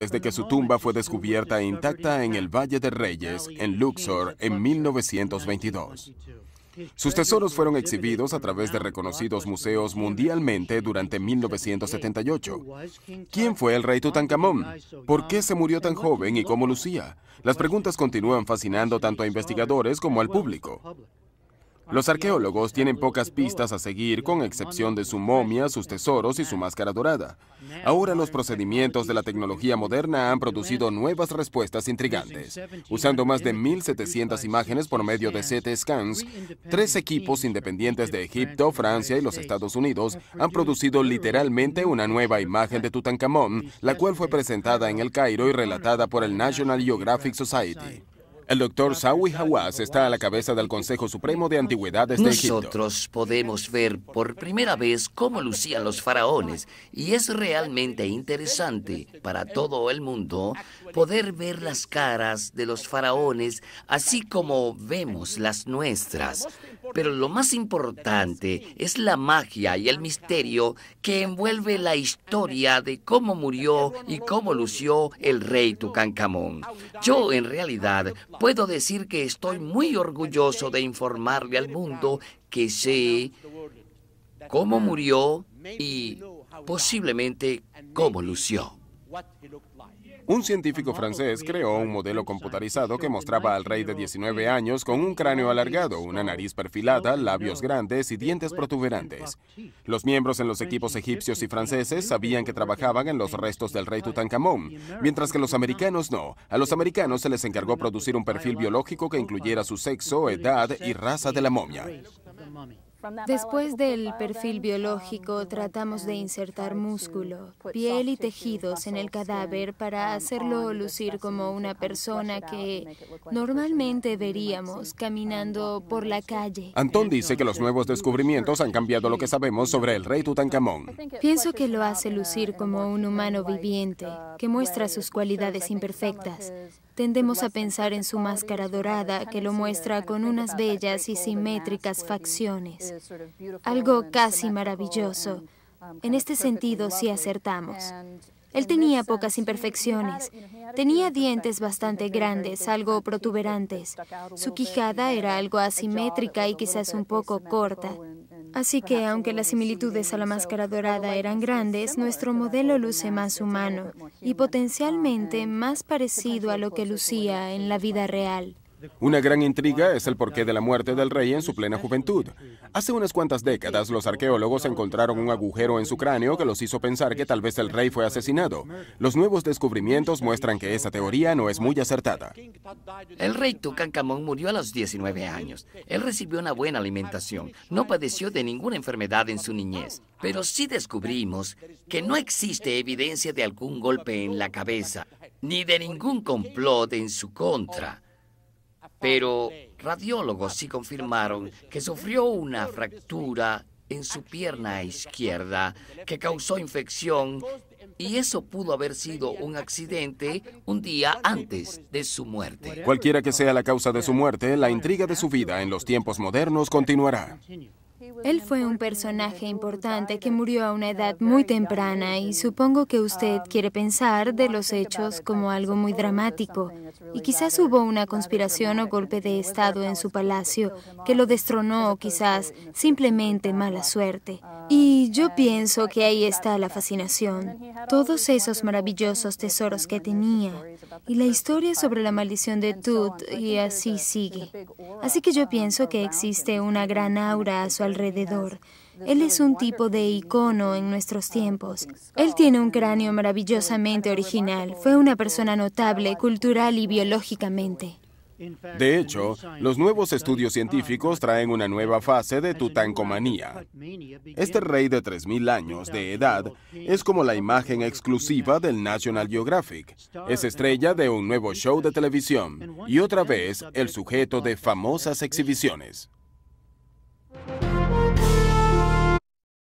desde que su tumba fue descubierta intacta en el Valle de Reyes, en Luxor, en 1922. Sus tesoros fueron exhibidos a través de reconocidos museos mundialmente durante 1978. ¿Quién fue el rey Tutankamón? ¿Por qué se murió tan joven y cómo lucía? Las preguntas continúan fascinando tanto a investigadores como al público. Los arqueólogos tienen pocas pistas a seguir, con excepción de su momia, sus tesoros y su máscara dorada. Ahora los procedimientos de la tecnología moderna han producido nuevas respuestas intrigantes. Usando más de 1.700 imágenes por medio de CT scans, tres equipos independientes de Egipto, Francia y los Estados Unidos han producido literalmente una nueva imagen de Tutankamón, la cual fue presentada en el Cairo y relatada por el National Geographic Society. El doctor Sawi Hawass está a la cabeza del Consejo Supremo de Antigüedades de Egipto. Nosotros podemos ver por primera vez cómo lucían los faraones y es realmente interesante para todo el mundo poder ver las caras de los faraones así como vemos las nuestras. Pero lo más importante es la magia y el misterio que envuelve la historia de cómo murió y cómo lució el rey Tucancamón. Yo en realidad puedo decir que estoy muy orgulloso de informarle al mundo que sé cómo murió y posiblemente cómo lució. Un científico francés creó un modelo computarizado que mostraba al rey de 19 años con un cráneo alargado, una nariz perfilada, labios grandes y dientes protuberantes. Los miembros en los equipos egipcios y franceses sabían que trabajaban en los restos del rey Tutankamón, mientras que los americanos no. A los americanos se les encargó producir un perfil biológico que incluyera su sexo, edad y raza de la momia. Después del perfil biológico, um, tratamos de insertar músculo, piel y tejidos en el cadáver para um, hacerlo lucir como una persona que normalmente veríamos um, caminando por la calle. Antón dice que los nuevos descubrimientos han cambiado lo que sabemos sobre el rey Tutankamón. Pienso que lo hace lucir como un humano viviente, uh, que muestra sus cualidades imperfectas, tendemos a pensar en su máscara dorada que lo muestra con unas bellas y simétricas facciones, algo casi maravilloso. Um, en este sentido, sí acertamos. Él tenía pocas imperfecciones. Tenía dientes bastante grandes, algo protuberantes. Su quijada era algo asimétrica y quizás un poco corta. Así que, aunque las similitudes a la máscara dorada eran grandes, nuestro modelo luce más humano y potencialmente más parecido a lo que lucía en la vida real. Una gran intriga es el porqué de la muerte del rey en su plena juventud. Hace unas cuantas décadas los arqueólogos encontraron un agujero en su cráneo que los hizo pensar que tal vez el rey fue asesinado. Los nuevos descubrimientos muestran que esa teoría no es muy acertada. El rey Tukankamón murió a los 19 años. Él recibió una buena alimentación. No padeció de ninguna enfermedad en su niñez. Pero sí descubrimos que no existe evidencia de algún golpe en la cabeza, ni de ningún complot en su contra pero radiólogos sí confirmaron que sufrió una fractura en su pierna izquierda que causó infección y eso pudo haber sido un accidente un día antes de su muerte. Cualquiera que sea la causa de su muerte, la intriga de su vida en los tiempos modernos continuará. Él fue un personaje importante que murió a una edad muy temprana y supongo que usted quiere pensar de los hechos como algo muy dramático. Y quizás hubo una conspiración o golpe de Estado en su palacio que lo destronó o quizás simplemente mala suerte. Y yo pienso que ahí está la fascinación, todos esos maravillosos tesoros que tenía y la historia sobre la maldición de Tut y así sigue. Así que yo pienso que existe una gran aura a su alrededor. Él es un tipo de icono en nuestros tiempos. Él tiene un cráneo maravillosamente original. Fue una persona notable cultural y biológicamente. De hecho, los nuevos estudios científicos traen una nueva fase de tutancomanía. Este rey de 3.000 años de edad es como la imagen exclusiva del National Geographic. Es estrella de un nuevo show de televisión y otra vez el sujeto de famosas exhibiciones.